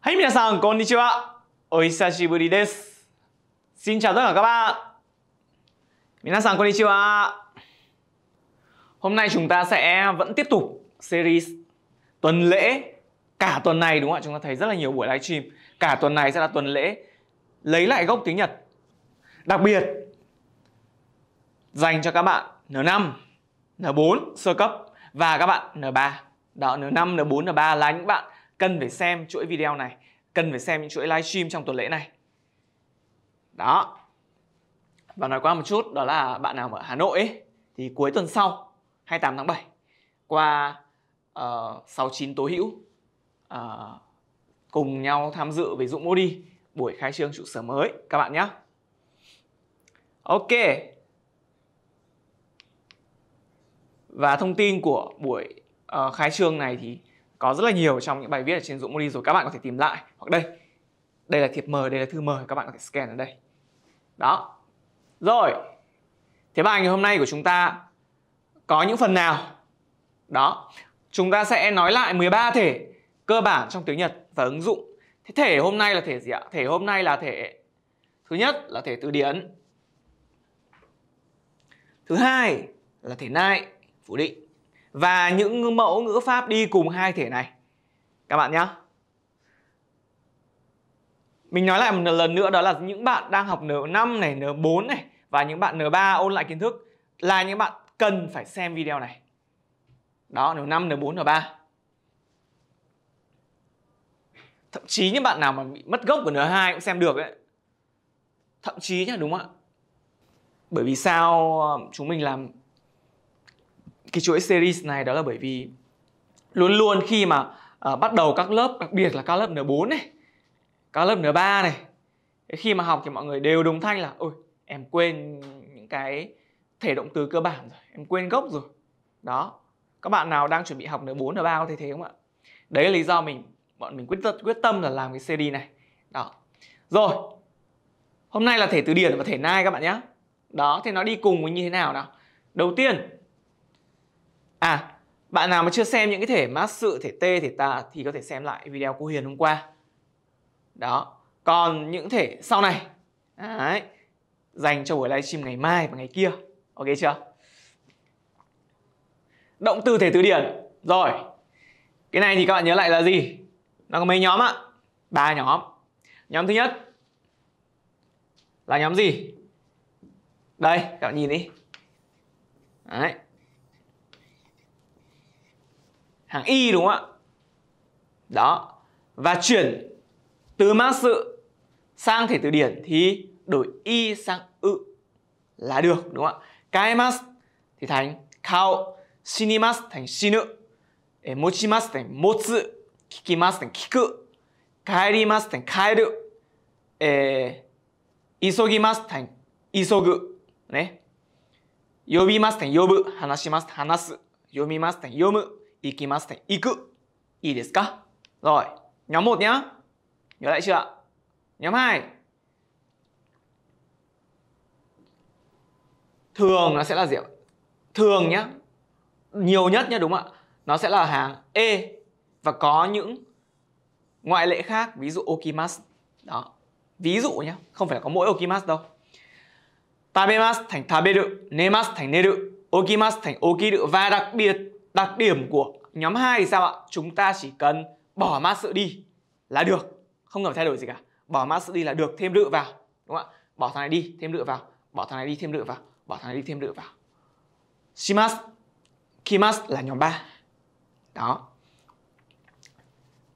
はい、皆さん、こんにちは。お久しぶりです。Xin chào nay chúng ta sẽ vẫn tiếp tục series tuần lễ. Cả tuần này đúng không ạ? Chúng ta thấy rất là nhiều buổi livestream. Cả tuần này sẽ là tuần lễ lấy lại gốc tiếng Nhật. Đặc biệt dành cho các bạn N5, N4 sơ cấp và các bạn N3. Đó, N5, N4, N3 là những bạn cần phải xem chuỗi video này, cần phải xem những chuỗi livestream trong tuần lễ này. Đó. Và nói qua một chút đó là bạn nào ở Hà Nội ấy, thì cuối tuần sau 28 tháng 7 qua ờ, uh, 69 tối hữu uh, cùng nhau tham dự với Dũng Modi buổi khai trương trụ sở mới các bạn nhé. Ok. Và thông tin của buổi uh, khai trương này thì có rất là nhiều trong những bài viết ở trên Dũng Mori rồi các bạn có thể tìm lại hoặc đây đây là thiệp mời đây là thư mời các bạn có thể scan ở đây đó rồi thế bài ngày hôm nay của chúng ta có những phần nào đó chúng ta sẽ nói lại 13 thể cơ bản trong tiếng Nhật và ứng dụng thế thể hôm nay là thể gì ạ thể hôm nay là thể thứ nhất là thể từ điển thứ hai là thể nại phủ định và những mẫu ngữ pháp đi cùng hai thể này các bạn nhé mình nói lại một lần nữa đó là những bạn đang học N5 này, N4 này và những bạn N3 ôn lại kiến thức là những bạn cần phải xem video này. Đó, N5, N4, N3. Thậm chí những bạn nào mà bị mất gốc của N2 cũng xem được đấy. Thậm chí nhá, đúng không ạ? Bởi vì sao ờ, chúng mình làm cái chuỗi series này đó là bởi vì luôn luôn khi mà uh, bắt đầu các lớp đặc biệt là các lớp N4 này các lớp N3 này khi mà học thì mọi người đều đồng thanh là ôi em quên những cái thể động từ cơ bản rồi em quên gốc rồi đó các bạn nào đang chuẩn bị học N4 N3 có thể thế không ạ đấy là lý do mình bọn mình quyết quyết tâm là làm cái series này đó rồi hôm nay là thể từ điển và thể nai các bạn nhé đó thì nó đi cùng với như thế nào nào đầu tiên À, bạn nào mà chưa xem những cái thể mát sự, thể T, thể ta thì có thể xem lại video cô Hiền hôm qua. Đó, còn những thể sau này đấy, dành cho buổi livestream ngày mai và ngày kia. Ok chưa? Động từ thể từ điển. Rồi. Cái này thì các bạn nhớ lại là gì? Nó có mấy nhóm ạ? Ba nhóm. Nhóm thứ nhất là nhóm gì? Đây, các bạn nhìn đi. Đấy, hàng y đúng không ạ đó và chuyển từ mã sự sang thể từ điển thì đổi y sang ự là được đúng không ạ kaimas thì thành kao shinimas thành shinu mochimas thành motsu kikimas thành kiku kaerimas thành kaeru isogimas thành isogu ね呼びます、ね、呼ぶ話します話す読みます、ね、読む行きますね。行く。いいですか Rồi, nhóm 1 nhá. Nhớ lại chưa ạ? Nhóm 2. Thường nó sẽ là gì ạ? Thường nhá. Nhiều nhất nhá đúng ạ? Nó sẽ là hàng E và có những ngoại lệ khác, ví dụ okimas. Đó. Ví dụ nhá, không phải là có mỗi okimas đâu. Tabemas thành taberu, nemas thành neru, okimas thành okiru và đặc biệt Đặc điểm của nhóm 2 thì sao ạ? Chúng ta chỉ cần bỏ mã sự đi là được, không cần thay đổi gì cả. Bỏ mã sự đi là được, thêm lựa vào, đúng không ạ? Bỏ thằng này đi, thêm lựa vào, bỏ thằng này đi, thêm lựa vào, bỏ thằng này đi, thêm lựa vào. Shimas, kimas là nhóm 3. Đó.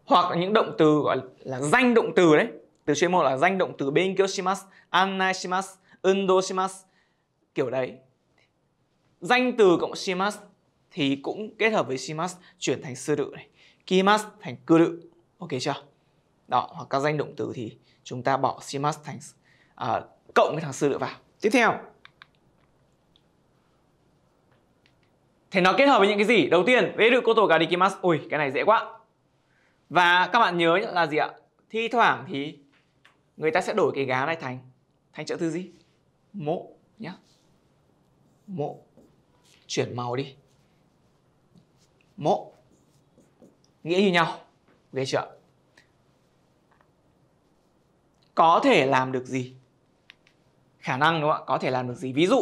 Hoặc là những động từ gọi là danh động từ đấy. Từ chuyên môn là danh động từ benkyo shimas, annai shimas, undo shimas, kiểu đấy. Danh từ cộng shimas thì cũng kết hợp với shimas chuyển thành sư đự này. Kimas thành cư đự. Ok chưa? Đó, hoặc các danh động từ thì chúng ta bỏ shimas thành à, cộng cái thằng sư đự vào. Tiếp theo. Thế nó kết hợp với những cái gì? Đầu tiên, vế đự koto ga dikimasu. Ui, cái này dễ quá. Và các bạn nhớ là gì ạ? Thi thoảng thì người ta sẽ đổi cái gá này thành thành trợ thư gì? Mộ nhá. Mộ. Chuyển màu đi mộ nghĩa như nhau ghê chưa có thể làm được gì khả năng đúng không ạ có thể làm được gì ví dụ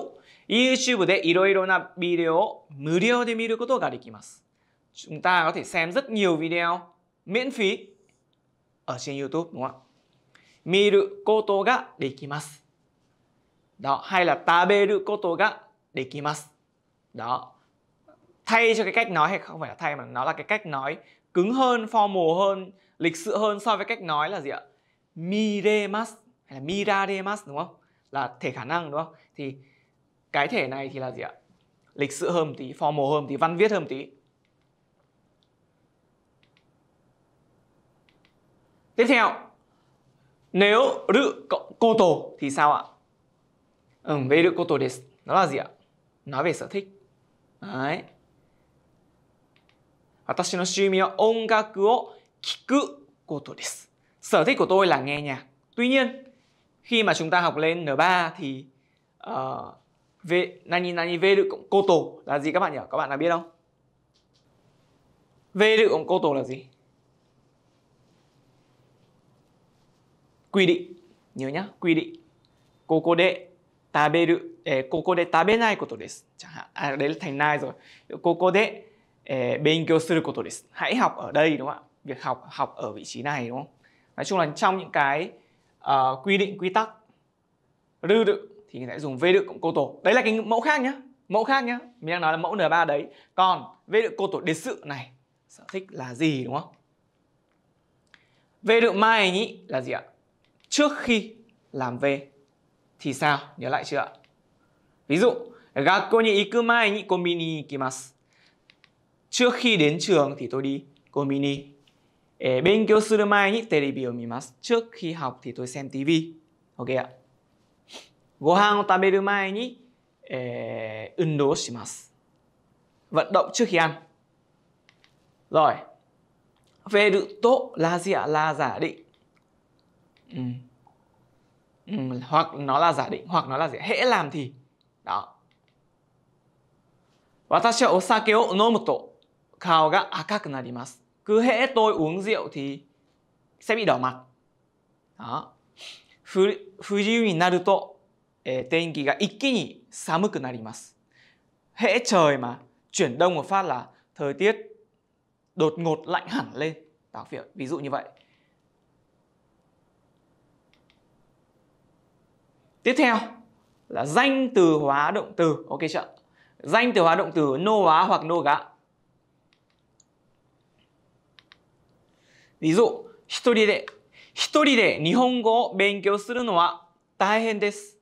YouTube でいろいろなビデオを無料で見ることができます chúng ta có thể xem rất nhiều video miễn phí ở trên YouTube đúng không ạ? Miru koto ga dekimasu. Đó, hay là taberu koto ga dekimasu. Đó thay cho cái cách nói hay không phải là thay mà nó là cái cách nói cứng hơn, formal hơn, lịch sự hơn so với cách nói là gì ạ? Miremas hay là miraremas đúng không? Là thể khả năng đúng không? Thì cái thể này thì là gì ạ? Lịch sự hơn tí, formal hơn tí, văn viết hơn tí. Tiếp theo, nếu rự cộng cô tổ thì sao ạ? Ừ, về rự cô tổ desu. Nó là gì ạ? Nói về sở thích. Đấy. 私の趣味は音楽を聞くことです。Sở thích của tôi là nghe nhạc. Tuy nhiên, khi mà chúng ta học lên N3 thì uh, về nani nani về được cộng cô tổ là gì các bạn nhỉ? Các bạn đã biết không? Về được cộng cô tổ là gì? Quy định, nhớ nhá, quy định. Cô cô đệ taberu, eh, cô cô đệ tabenai của tổ desu. Chẳng hạn, à, đấy là thành nai rồi. Cô cô đệ bên kêu sư của tổ hãy học ở đây đúng không ạ việc học học ở vị trí này đúng không nói chung là trong những cái uh, quy định quy tắc rư đự thì lại dùng v đự cộng cô tổ đấy là cái mẫu khác nhá mẫu khác nhá mình đang nói là mẫu n 3 đấy còn v đự cô tổ đề sự này sở thích là gì đúng không v đự mai nhỉ là gì ạ trước khi làm v thì sao nhớ lại chưa ạ ví dụ 学校に行く前にコンビニに行きます trước khi đến trường thì tôi đi mini. E, Benkyo suru mai ni terebi o mimasu. Trước khi học thì tôi xem TV. Ok ạ. Gohan o taberu mai ni e, undo shimasu. Vận động trước khi ăn. Rồi. Về đự tố là gì ạ? Là giả định. Ừ. Ừ, hoặc nó là giả định, hoặc nó là gì? Hễ làm thì. Đó. Watashi o sake o nomu to Khao Cứ hễ tôi uống rượu thì sẽ bị đỏ mặt. Đó. Fujiu ni naru to tenki ga ikki ni samuku narimasu. Hễ trời mà chuyển đông một phát là thời tiết đột ngột lạnh hẳn lên. Đó, ví dụ như vậy. Tiếp theo là danh từ hóa động từ. Ok chưa? Danh từ hóa động từ nô hóa hoặc nô gã ví dụ, 一人で、一人で日本語を勉強するのは大変です。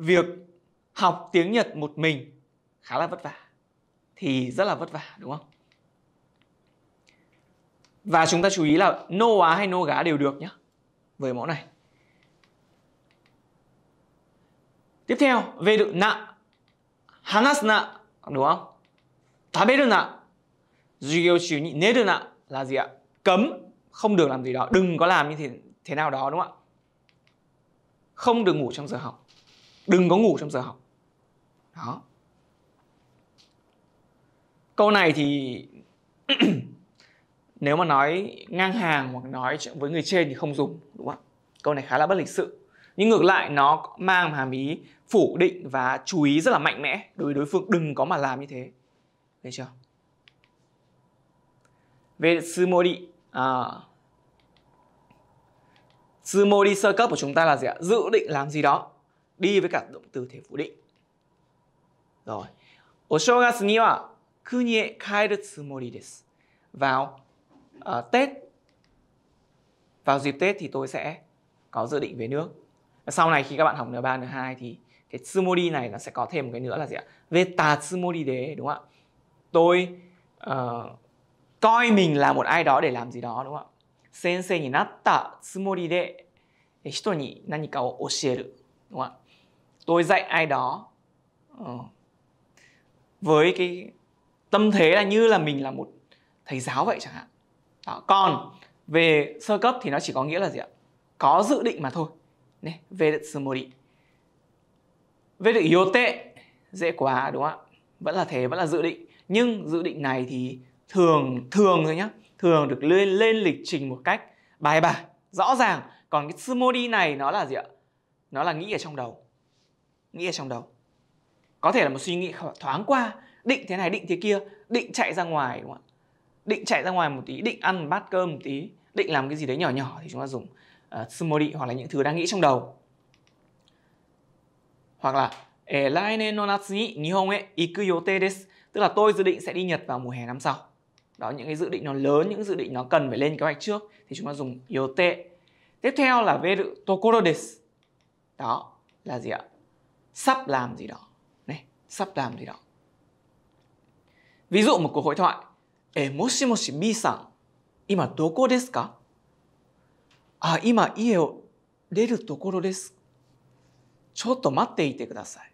Việc học tiếng Nhật một mình khá là vất vả. Thì rất là vất vả, đúng không? Và chúng ta chú ý là nô no á hay nô no gá đều được nhé. Với mẫu này. Tiếp theo, về được nạ. Hanas nạ, đúng không? Taberu nạ. Dù 授業中に寝るな。ラジア。cấm không được làm gì đó đừng có làm như thế thế nào đó đúng không ạ không được ngủ trong giờ học đừng có ngủ trong giờ học đó câu này thì nếu mà nói ngang hàng hoặc nói với người trên thì không dùng đúng không câu này khá là bất lịch sự nhưng ngược lại nó mang hàm ý phủ định và chú ý rất là mạnh mẽ đối với đối phương đừng có mà làm như thế được chưa về sư mô đi à, Sư mô đi sơ cấp của chúng ta là gì ạ? Dự định làm gì đó Đi với cả động từ thể phủ định Rồi O Vào uh, Tết Vào dịp Tết thì tôi sẽ có dự định về nước Sau này khi các bạn học N3, N2 thì cái tsumori này nó sẽ có thêm một cái nữa là gì ạ? Về Veta tsumori de đúng không ạ? Tôi uh, coi mình là một ai đó để làm gì đó đúng không ạ? Sensei ni natta tsumori de eh, hito ni nanika o oshieru đúng không ạ? Tôi dạy ai đó ờ, với cái tâm thế là như là mình là một thầy giáo vậy chẳng hạn. Đó. Còn về sơ cấp thì nó chỉ có nghĩa là gì ạ? Có dự định mà thôi. Nè, về tsumori. Về được yote dễ quá đúng không ạ? Vẫn là thế, vẫn là dự định. Nhưng dự định này thì thường thường thôi nhá thường được lên, lên lịch trình một cách bài bản rõ ràng còn cái smoothie này nó là gì ạ nó là nghĩ ở trong đầu nghĩ ở trong đầu có thể là một suy nghĩ thoáng qua định thế này định thế kia định chạy ra ngoài đúng không ạ định chạy ra ngoài một tí định ăn bát cơm một tí định làm cái gì đấy nhỏ nhỏ thì chúng ta dùng uh, ờ, smoothie hoặc là những thứ đang nghĩ trong đầu hoặc là lai nên no natsu ni e, tức là tôi dự định sẽ đi Nhật vào mùa hè năm sau đó những cái dự định nó lớn những dự định nó cần phải lên kế hoạch trước thì chúng ta dùng yote tiếp theo là veru tokoro desu đó là gì ạ sắp làm gì đó này sắp làm gì đó ví dụ một cuộc hội thoại e moshi moshi mi ima doko desu ka à, ima ie o deru tokoro desu chotto matte kudasai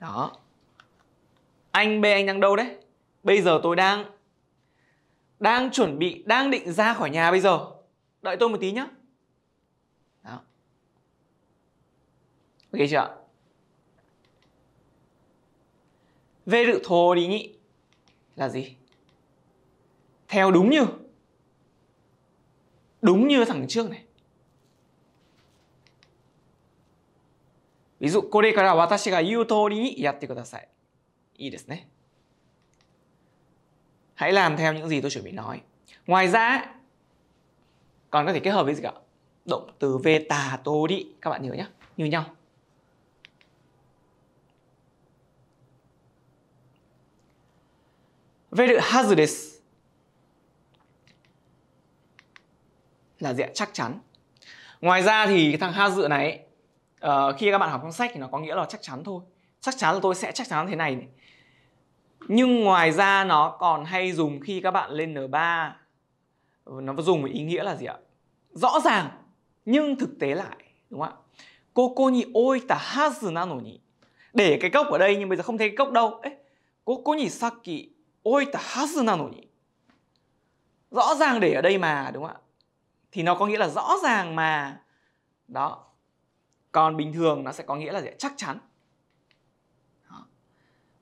đó anh B anh đang đâu đấy bây giờ tôi đang đang chuẩn bị đang định ra khỏi nhà bây giờ đợi tôi một tí nhé đó ok chưa về dự thô đi nhị là gì theo đúng như đúng như thằng trước này ví dụ これから私が言う通りにやってくださいいいですね hãy làm theo những gì tôi chuẩn bị nói ngoài ra còn có thể kết hợp với gì cả động từ về tà tô đi các bạn nhớ nhé như nhau Very hazardous là diện chắc chắn. Ngoài ra thì thằng ha dự này uh, khi các bạn học trong sách thì nó có nghĩa là chắc chắn thôi. Chắc chắn là tôi sẽ chắc chắn thế này, này nhưng ngoài ra nó còn hay dùng khi các bạn lên N3 nó dùng với ý nghĩa là gì ạ rõ ràng nhưng thực tế lại đúng không ạ cô cô nhỉ ôi ta hazu nano nhỉ để cái cốc ở đây nhưng bây giờ không thấy cái cốc đâu ấy cô cô nhỉ saki ôi ta hazu nano nhỉ rõ ràng để ở đây mà đúng không ạ thì nó có nghĩa là rõ ràng mà đó còn bình thường nó sẽ có nghĩa là gì chắc chắn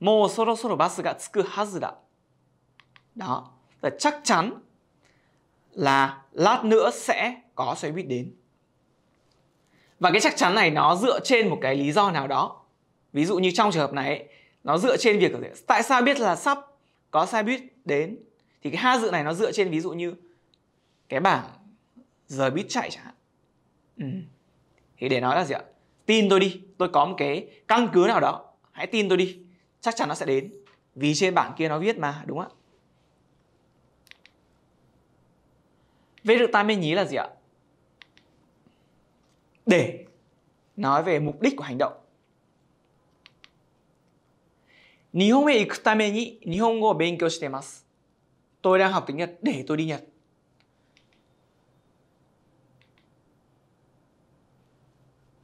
Mô soro soro bus gạ tsuku hazu da. Đó, là chắc chắn là lát nữa sẽ có xe buýt đến. Và cái chắc chắn này nó dựa trên một cái lý do nào đó. Ví dụ như trong trường hợp này, nó dựa trên việc tại sao biết là sắp có xe buýt đến. Thì cái ha dự này nó dựa trên ví dụ như cái bảng giờ buýt chạy chẳng hạn. Ừ. Thì để nói là gì ạ? Tin tôi đi, tôi có một cái căn cứ nào đó, hãy tin tôi đi chắc chắn nó sẽ đến vì trên bảng kia nó viết mà đúng không ạ Vế được tam bên nhí là gì ạ? Để nói về mục đích của hành động. Nihon e iku tame ni Nihongo o benkyou shite masu. Tôi đang học tiếng Nhật để tôi đi Nhật.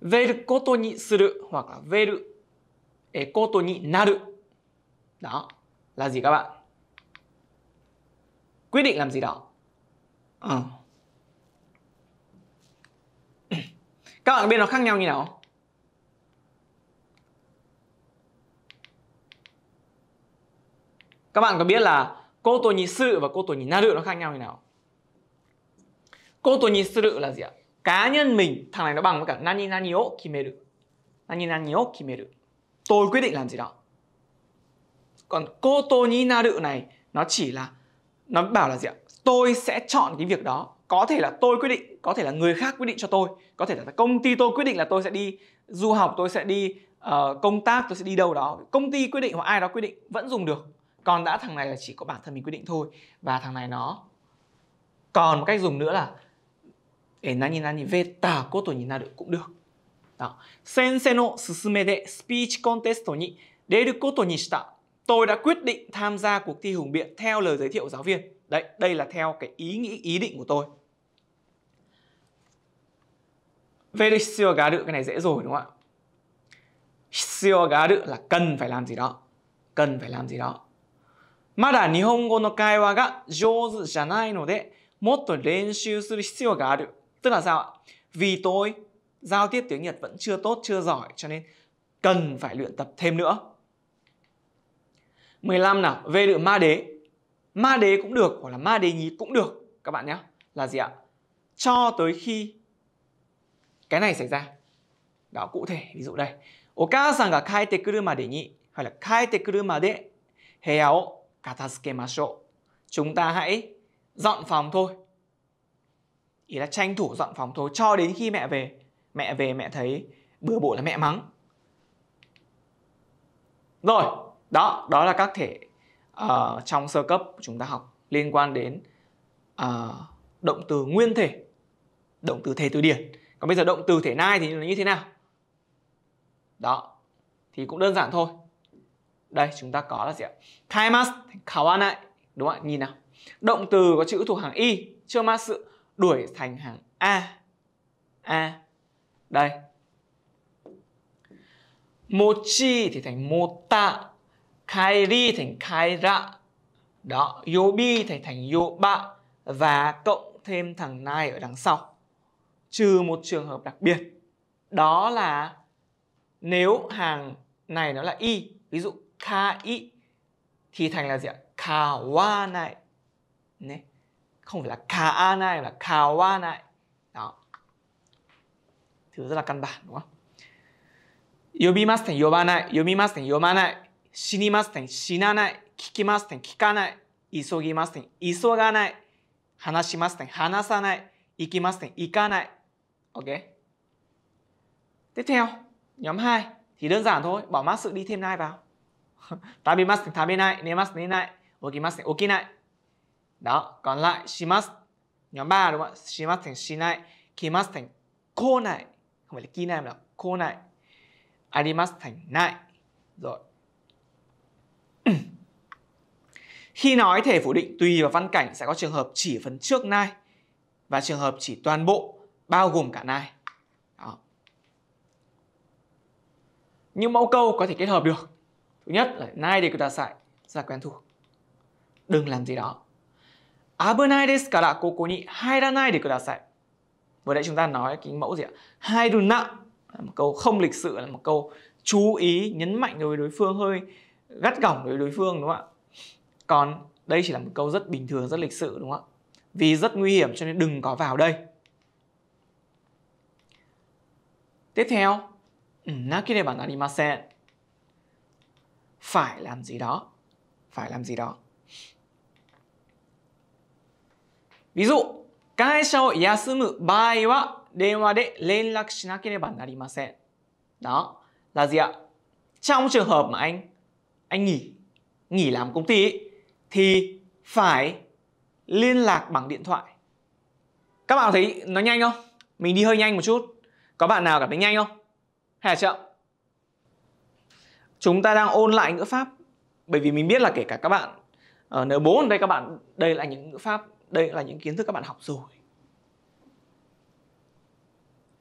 Veru koto ni suru hoặc là veru ことになる đó là gì các bạn quyết định làm gì đó à. các bạn biết nó khác nhau như nào các bạn có biết là cô tôi nhị sự và cô tôi nhị na nó khác nhau như nào cô tôi nhị sự là gì ạ cá nhân mình thằng này nó bằng với cả nani nani o kimeru nani nani o kimeru tôi quyết định làm gì đó còn cô tô nhĩ na đự này nó chỉ là nó bảo là gì ạ tôi sẽ chọn cái việc đó có thể là tôi quyết định có thể là người khác quyết định cho tôi có thể là công ty tôi quyết định là tôi sẽ đi du học tôi sẽ đi uh, công tác tôi sẽ đi đâu đó công ty quyết định hoặc ai đó quyết định vẫn dùng được còn đã thằng này là chỉ có bản thân mình quyết định thôi và thằng này nó còn một cách dùng nữa là để nani nani về tà cô tôi nhìn na được cũng được あ先生の勧めでスピーチコンテストに出ることにした。Tôi đã quyết định tham gia cuộc thi hùng biện theo lời giới thiệu giáo viên. Đấy, đây là theo cái ý nghĩ, ý định của tôi. Về Verisiyo garu, cái này dễ rồi đúng không ạ? Hisiyo garu là cần phải làm gì đó. Cần phải làm gì đó. Tức là sao ạ? Vì tôi giao tiếp tiếng Nhật vẫn chưa tốt, chưa giỏi cho nên cần phải luyện tập thêm nữa. 15 nào, về được ma đế. Ma đế cũng được hoặc là ma đế nhí cũng được các bạn nhé. Là gì ạ? Cho tới khi cái này xảy ra. Đó cụ thể ví dụ đây. Okasan ga kaite kuru made ni hoặc là kaite kuru made heya o katasuke katasukemashou. Chúng ta hãy dọn phòng thôi. Ý là tranh thủ dọn phòng thôi cho đến khi mẹ về mẹ về mẹ thấy bừa bộn là mẹ mắng rồi đó đó là các thể uh, trong sơ cấp chúng ta học liên quan đến uh, động từ nguyên thể động từ thể từ điển còn bây giờ động từ thể nai thì nó như thế nào đó thì cũng đơn giản thôi đây chúng ta có là gì ạ kaimas kawanai đúng không ạ nhìn nào động từ có chữ thuộc hàng y chưa ma sự đuổi thành hàng a a đây mochi thì thành mota kairi thành kaira đó yobi thì thành yoba và cộng thêm thằng nai ở đằng sau trừ một trường hợp đặc biệt đó là nếu hàng này nó là y ví dụ ka y thì thành là gì ạ này không phải là kaanai mà kawanai thứ rất là căn bản đúng không? Yobimas thành yobanai, yomimas thành yomanai, shinimas thành shinanai, kikimas thành kikanai, isogimas thành isoganai, hanashimas thành hanasanai, ikimas thành ikanai. Ok. Tiếp theo, nhóm 2 thì đơn giản thôi, bỏ mát sự đi thêm nai vào. tabimas thành tabenai, nemas nenai, okimas thành okinai. Đó, còn lại shimas nhóm 3 đúng không ạ? Shimas thành shinai, kimas thành konai, không phải là kinai mà là cô nại adimas thành nại rồi khi nói thể phủ định tùy vào văn cảnh sẽ có trường hợp chỉ phần trước nai và trường hợp chỉ toàn bộ bao gồm cả nai Đó. những mẫu câu có thể kết hợp được thứ nhất là nai để ta sai ra quen thuộc đừng làm gì đó abunai desu kara koko ni hairanai de kudasai vừa nãy chúng ta nói cái mẫu gì ạ hai đùn nặng là một câu không lịch sự là một câu chú ý nhấn mạnh đối với đối phương hơi gắt gỏng đối với đối phương đúng không ạ còn đây chỉ là một câu rất bình thường rất lịch sự đúng không ạ vì rất nguy hiểm cho nên đừng có vào đây tiếp theo nakire bản arimasen phải làm gì đó phải làm gì đó ví dụ 会社を休む場合は電話で連絡しなければなりません。Đó là gì ạ? Trong trường hợp mà anh anh nghỉ, nghỉ làm công ty ý, thì phải liên lạc bằng điện thoại. Các bạn thấy nó nhanh không? Mình đi hơi nhanh một chút. Có bạn nào cảm thấy nhanh không? Hay là chậm? Chúng ta đang ôn lại ngữ pháp bởi vì mình biết là kể cả các bạn ở ờ, N4 đây các bạn đây là những ngữ pháp đây là những kiến thức các bạn học rồi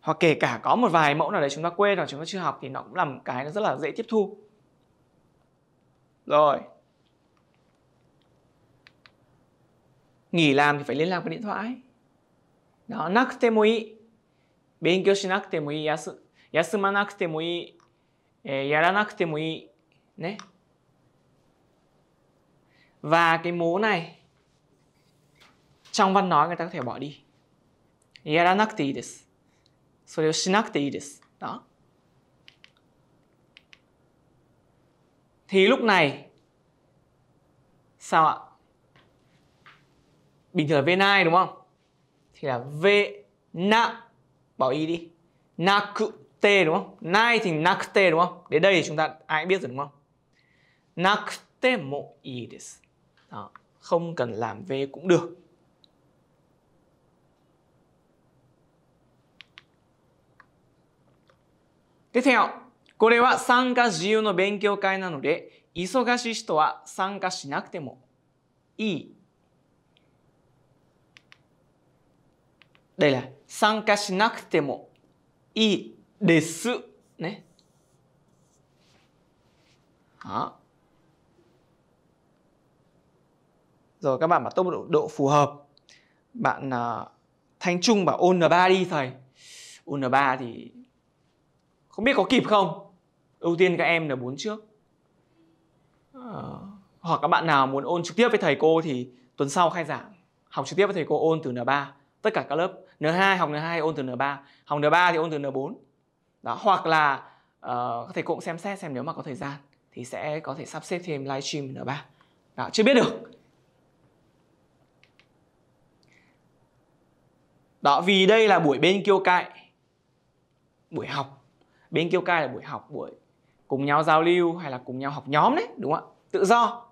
hoặc kể cả có một vài mẫu nào đấy chúng ta quên hoặc chúng ta chưa học thì nó cũng là một cái nó rất là dễ tiếp thu rồi nghỉ làm thì phải liên lạc với điện thoại đó nakutemoi benkyou shinakutemoi yasu yasumanakutemoi eh, yaranakutemoi né và cái mố này trong văn nói người ta có thể bỏ đi yaranakute đó thì lúc này sao ạ bình thường là venai đúng không thì là v na bỏ y đi nakute đúng không nai thì nakute đúng không đến đây thì chúng ta ai biết rồi đúng không nakute mo i desu đó. không cần làm v cũng được 出てよこれは参加自由の勉強会なので、忙しい人は参加しなくてもいい。参加しなくてもいいです。ね。はあ。じゃあ、バンバトブロード、フォーハブ。バナ、タンチュンバ、オンナバーデー、サイ。オンナバーデー。không biết có kịp không ưu tiên các em là bốn trước à, hoặc các bạn nào muốn ôn trực tiếp với thầy cô thì tuần sau khai giảng học trực tiếp với thầy cô ôn từ N3 tất cả các lớp N2 học N2 ôn từ N3 học N3 thì ôn từ N4 đó hoặc là uh, thầy cô cũng xem xét xem nếu mà có thời gian thì sẽ có thể sắp xếp thêm livestream N3 đó chưa biết được đó vì đây là buổi bên kêu cại buổi học bên kêu cai là buổi học buổi cùng nhau giao lưu hay là cùng nhau học nhóm đấy đúng không ạ tự do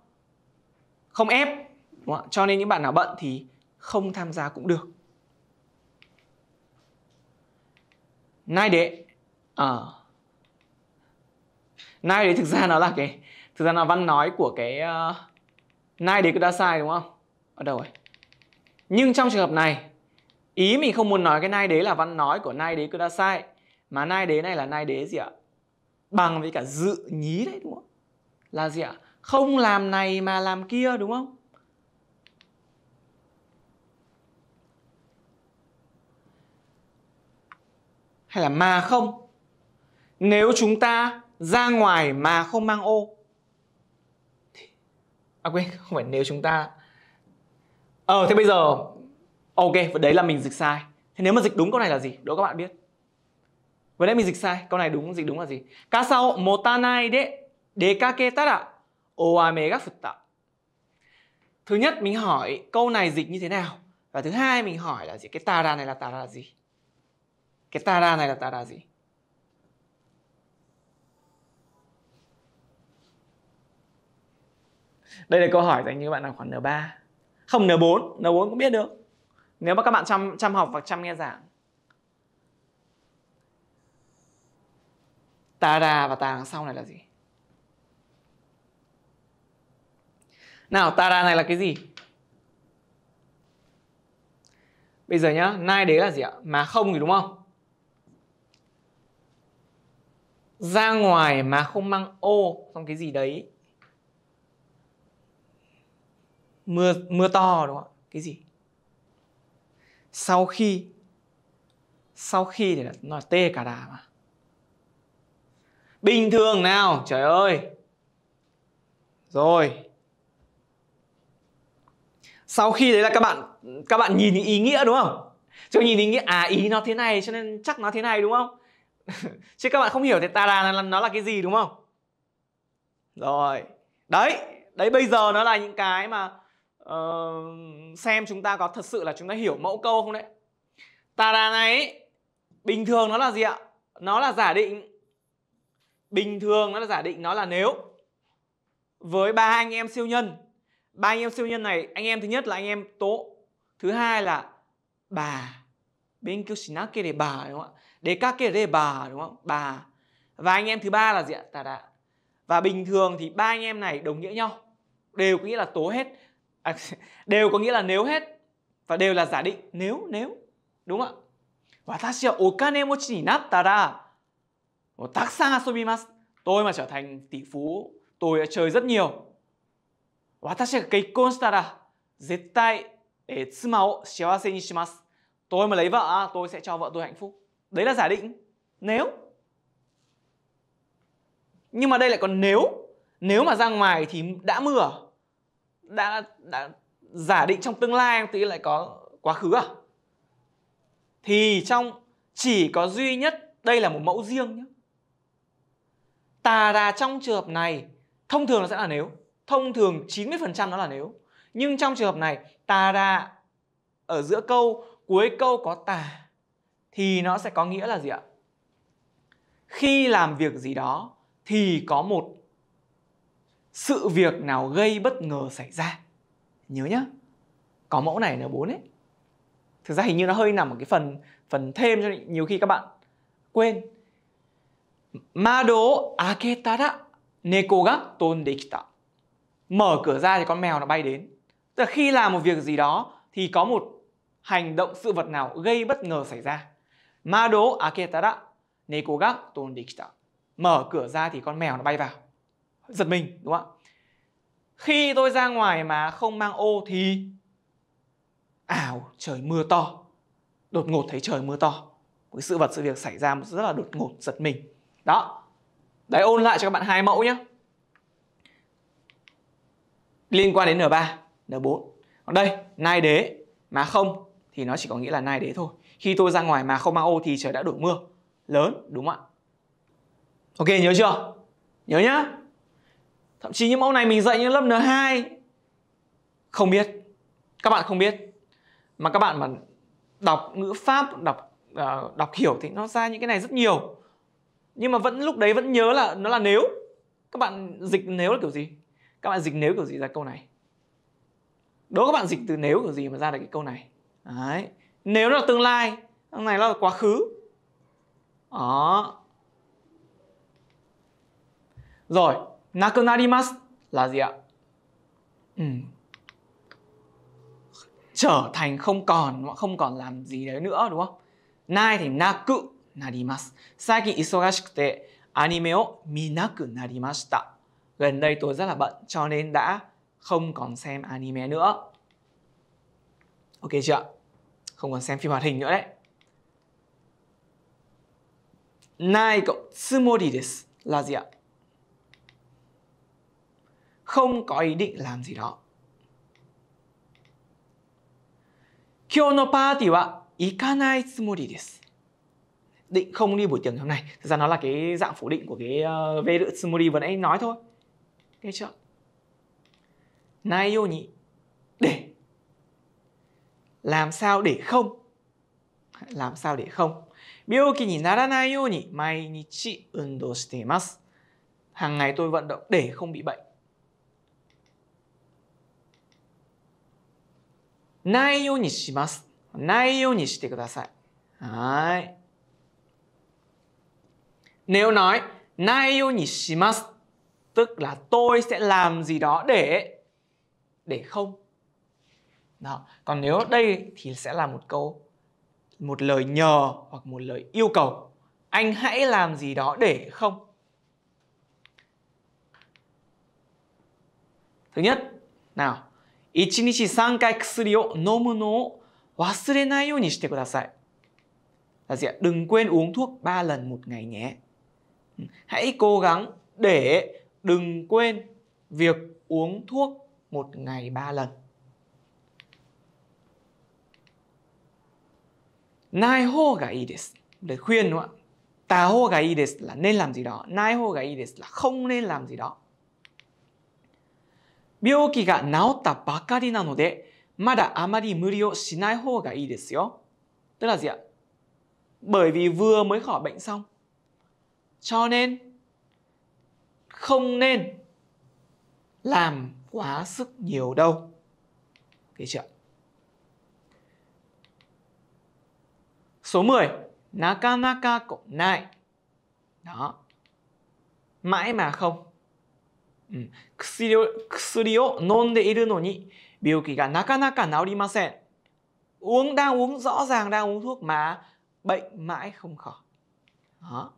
không ép đúng không? cho nên những bạn nào bận thì không tham gia cũng được nay đệ à. nai đấy thực ra nó là cái thực ra là văn nói của cái uh, ờ, nai đấy cứ đã sai đúng không ở đâu rồi nhưng trong trường hợp này ý mình không muốn nói cái nay đấy là văn nói của nay đấy cứ đã sai mà nai đế này là nai đế gì ạ bằng với cả dự nhí đấy đúng không là gì ạ không làm này mà làm kia đúng không hay là mà không nếu chúng ta ra ngoài mà không mang ô thì... à quên không phải nếu chúng ta ờ thế bây giờ ok đấy là mình dịch sai thế nếu mà dịch đúng câu này là gì đố các bạn biết Vừa nãy mình dịch sai, câu này đúng dịch đúng là gì? Kasao motanai de dekaketara oame ga futta. Thứ nhất mình hỏi câu này dịch như thế nào? Và thứ hai mình hỏi là gì? Cái tara này là tara là gì? Cái tara này là tara gì? Đây là câu hỏi dành cho các bạn nào khoảng N3 Không N4, N4 cũng biết được Nếu mà các bạn chăm, chăm học và chăm nghe giảng tà đà và tà đằng sau này là gì nào tà đà này là cái gì bây giờ nhá nai đế là gì ạ má không thì đúng không ra ngoài mà không mang ô trong cái gì đấy mưa mưa to đúng không ạ cái gì sau khi sau khi thì là nó là tê cả đà mà Bình thường nào Trời ơi Rồi Sau khi đấy là các bạn Các bạn nhìn ý nghĩa đúng không Cho nhìn ý nghĩa À ý nó thế này cho nên chắc nó thế này đúng không Chứ các bạn không hiểu thì ta là nó là cái gì đúng không Rồi Đấy Đấy bây giờ nó là những cái mà uh, Xem chúng ta có thật sự là chúng ta hiểu mẫu câu không đấy ta là này Bình thường nó là gì ạ Nó là giả định bình thường nó là giả định nó là nếu với ba anh em siêu nhân ba anh em siêu nhân này anh em thứ nhất là anh em tố thứ hai là bà bên kêu xin để bà đúng không ạ để các kia để bà đúng không bà và anh em thứ ba là gì ạ tà đạ và bình thường thì ba anh em này đồng nghĩa nhau đều có nghĩa là tố hết à, đều có nghĩa là nếu hết và đều là giả định nếu nếu đúng không ạ và ta sẽ okane mochi ni natta ra Tác xa sobimasu. Tôi mà trở thành tỷ phú, tôi đã chơi rất nhiều. Watashi ga kekkon shitara zettai tsuma o shiawase ni shimasu. Tôi mà lấy vợ, à, tôi sẽ cho vợ tôi hạnh phúc. Đấy là giả định. Nếu. Nhưng mà đây lại còn nếu. Nếu mà ra ngoài thì đã mưa. Đã, đã giả định trong tương lai thì lại có quá khứ à? Thì trong chỉ có duy nhất đây là một mẫu riêng nhé tà đà trong trường hợp này thông thường nó sẽ là nếu thông thường 90% nó là nếu nhưng trong trường hợp này tà đà ở giữa câu cuối câu có tà thì nó sẽ có nghĩa là gì ạ khi làm việc gì đó thì có một sự việc nào gây bất ngờ xảy ra nhớ nhá có mẫu này n bốn ấy thực ra hình như nó hơi nằm ở cái phần phần thêm cho nên nhiều khi các bạn quên Mado o aketara neko ga tonde kita. Mở cửa ra thì con mèo nó bay đến. Tức là khi làm một việc gì đó thì có một hành động sự vật nào gây bất ngờ xảy ra. Mado o aketara neko ga tonde kita. Mở cửa ra thì con mèo nó bay vào. Giật mình, đúng không ạ? Khi tôi ra ngoài mà không mang ô thì ảo trời mưa to. Đột ngột thấy trời mưa to. Một cái sự vật sự việc xảy ra rất là đột ngột giật mình đó đấy ôn lại cho các bạn hai mẫu nhé liên quan đến N3 N4 còn đây nai đế mà không thì nó chỉ có nghĩa là nai đế thôi khi tôi ra ngoài mà không mang ô thì trời đã đổ mưa lớn đúng không ạ ok nhớ chưa nhớ nhá thậm chí những mẫu này mình dạy như lớp N2 không biết các bạn không biết mà các bạn mà đọc ngữ pháp đọc ờ, đọc hiểu thì nó ra những cái này rất nhiều nhưng mà vẫn lúc đấy vẫn nhớ là nó là nếu các bạn dịch nếu là kiểu gì các bạn dịch nếu kiểu gì ra câu này đố các bạn dịch từ nếu kiểu gì mà ra được cái câu này đấy nếu nó là tương lai thằng này nó là quá khứ đó rồi nakunarimasu là gì ạ ừ. trở thành không còn không còn làm gì đấy nữa đúng không nai thì na cự なります。最近忙しくてアニメを見なくなりました。Gần đây tôi rất là bận cho nên đã không còn xem anime nữa. Ok chưa? Không còn xem phim hoạt hình nữa đấy. Nai cộng tsumori desu là gì ạ? Không có ý định làm gì đó. 今日のパーティーは行かないつもりです。định không đi buổi tiệc ngày hôm nay thực ra nó là cái dạng phủ định của cái uh, về smoothie vừa nãy nói thôi nghe chưa nai nhỉ để làm sao để không làm sao để không nhỉ? nhỉ? chị 病気にならないように毎日運動しています。hàng ngày tôi vận động để không bị bệnh. Nai yo ni shimasu. Nai yo ni shite kudasai. はい。nếu nói naiyo ni shimasu tức là tôi sẽ làm gì đó để để không. Đó. Còn nếu đây thì sẽ là một câu một lời nhờ hoặc một lời yêu cầu. Anh hãy làm gì đó để không. Thứ nhất, nào. 1日3回薬を飲むのを忘れないようにしてください. Là gì Đừng quên uống thuốc 3 lần một ngày nhé hãy cố gắng để đừng quên việc uống thuốc một ngày ba lần. Nai ho ga ii desu. Lời khuyên đúng không ạ? Ta ho ga ii desu là nên làm gì đó. Nai ho ga ii desu là không nên làm gì đó. Tức là gì ạ? Bởi vì vừa mới khỏi bệnh xong cho nên không nên làm quá sức nhiều đâu được chưa số 10 nakanaka cộng nại đó mãi mà không ừ. kusuri, nakanaka uống đang uống rõ ràng đang uống thuốc mà bệnh mãi không khỏi đó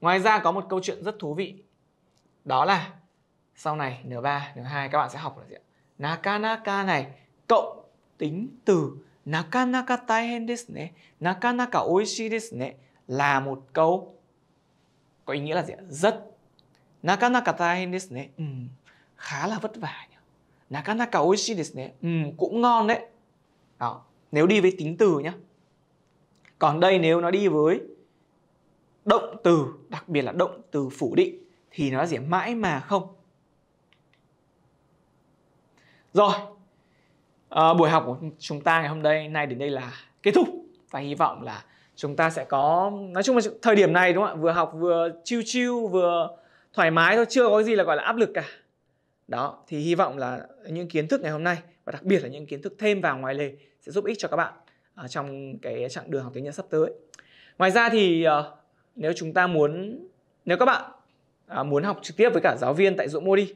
Ngoài ra có một câu chuyện rất thú vị. Đó là sau này N3, N2 các bạn sẽ học là gì ạ? Nakanaka này cộng tính từ Nakanaka taihen desu ne, Nakanaka oishii desu ne là một câu có ý nghĩa là gì ạ? Rất Nakanaka taihen desu ne. Ừ, khá là vất vả nhỉ. Nakanaka oishii desu ne. Ừ, cũng ngon đấy. Đó, nếu đi với tính từ nhá. Còn đây nếu nó đi với động từ đặc biệt là động từ phủ định thì nó sẽ mãi mà không rồi à, buổi học của chúng ta ngày hôm đây nay đến đây là kết thúc và hy vọng là chúng ta sẽ có nói chung là thời điểm này đúng không ạ vừa học vừa chiêu chiêu vừa thoải mái thôi chưa có gì là gọi là áp lực cả đó thì hy vọng là những kiến thức ngày hôm nay và đặc biệt là những kiến thức thêm vào ngoài lề sẽ giúp ích cho các bạn ở ờ, trong cái chặng đường học tiếng nhật sắp tới ngoài ra thì uh, nếu chúng ta muốn nếu các bạn à, muốn học trực tiếp với cả giáo viên tại Dỗ Mô đi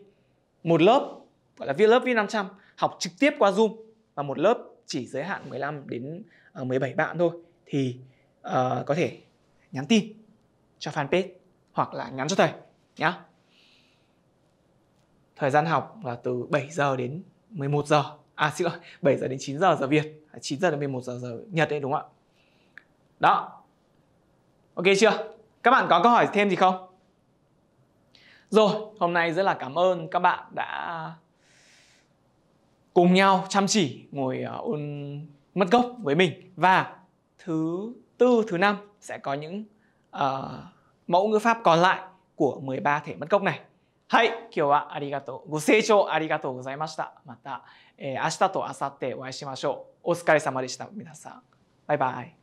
một lớp gọi là viên lớp V500 học trực tiếp qua Zoom và một lớp chỉ giới hạn 15 đến 17 à, bạn thôi thì uh, có thể nhắn tin cho fanpage hoặc là nhắn cho thầy nhá. Thời gian học là từ 7 giờ đến 11 giờ. À xin lỗi, 7 giờ đến 9 giờ giờ Việt, 9 à, giờ đến 11 giờ giờ Nhật đấy đúng không ạ? Đó, Ok chưa? Các bạn có câu hỏi thêm gì không? Rồi, hôm nay rất là cảm ơn các bạn đã cùng nhau chăm chỉ ngồi à, ôn mất gốc với mình và thứ tư, thứ năm sẽ có những uh, mẫu ngữ pháp còn lại của 13 thể mất gốc này. はい、今日はありがとう。ご清聴ありがとうございました。また、えー、明日と明後日お会いしましょう。お疲れ様でした、皆さん。バイバイ。